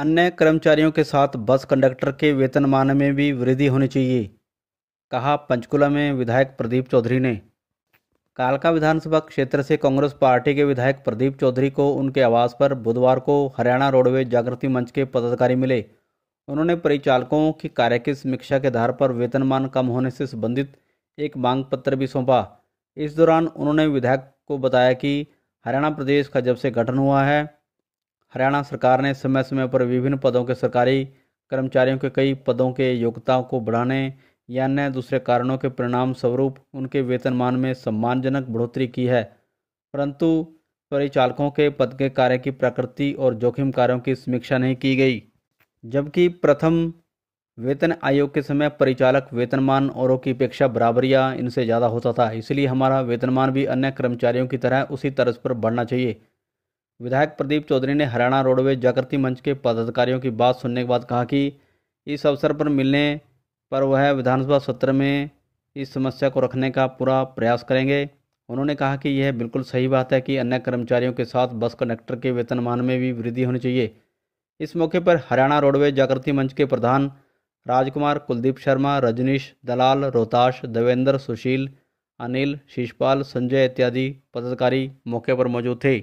अन्य कर्मचारियों के साथ बस कंडक्टर के वेतनमान में भी वृद्धि होनी चाहिए कहा पंचकुला में विधायक प्रदीप चौधरी ने कालका विधानसभा क्षेत्र से कांग्रेस पार्टी के विधायक प्रदीप चौधरी को उनके आवास पर बुधवार को हरियाणा रोडवेज जागृति मंच के पदाधिकारी मिले उन्होंने परिचालकों की कार्य की समीक्षा के आधार पर वेतनमान कम होने से संबंधित एक मांग पत्र भी सौंपा इस दौरान उन्होंने विधायक को बताया कि हरियाणा प्रदेश का जब से गठन हुआ है हरियाणा सरकार ने समय समय पर विभिन्न पदों के सरकारी कर्मचारियों के कई पदों के योग्यताओं को बढ़ाने या अन्य दूसरे कारणों के परिणाम स्वरूप उनके वेतनमान में सम्मानजनक बढ़ोतरी की है परंतु परिचालकों के पद के कार्य की प्रकृति और जोखिम कार्यों की समीक्षा नहीं की गई जबकि प्रथम वेतन आयोग के समय परिचालक वेतनमान औरों की अपेक्षा बराबर या इनसे ज़्यादा होता था इसलिए हमारा वेतनमान भी अन्य कर्मचारियों की तरह उसी तर्ज पर बढ़ना चाहिए विधायक प्रदीप चौधरी ने हरियाणा रोडवेज जागृति मंच के पदाधिकारियों की बात सुनने के बाद कहा कि इस अवसर पर मिलने पर वह विधानसभा सत्र में इस समस्या को रखने का पूरा प्रयास करेंगे उन्होंने कहा कि यह बिल्कुल सही बात है कि अन्य कर्मचारियों के साथ बस कंडक्टर के वेतनमान में भी वृद्धि होनी चाहिए इस मौके पर हरियाणा रोडवेज जागृति मंच के प्रधान राजकुमार कुलदीप शर्मा रजनीश दलाल रोहताश देवेंद्र सुशील अनिल शीशपाल संजय इत्यादि पदाधिकारी मौके पर मौजूद थे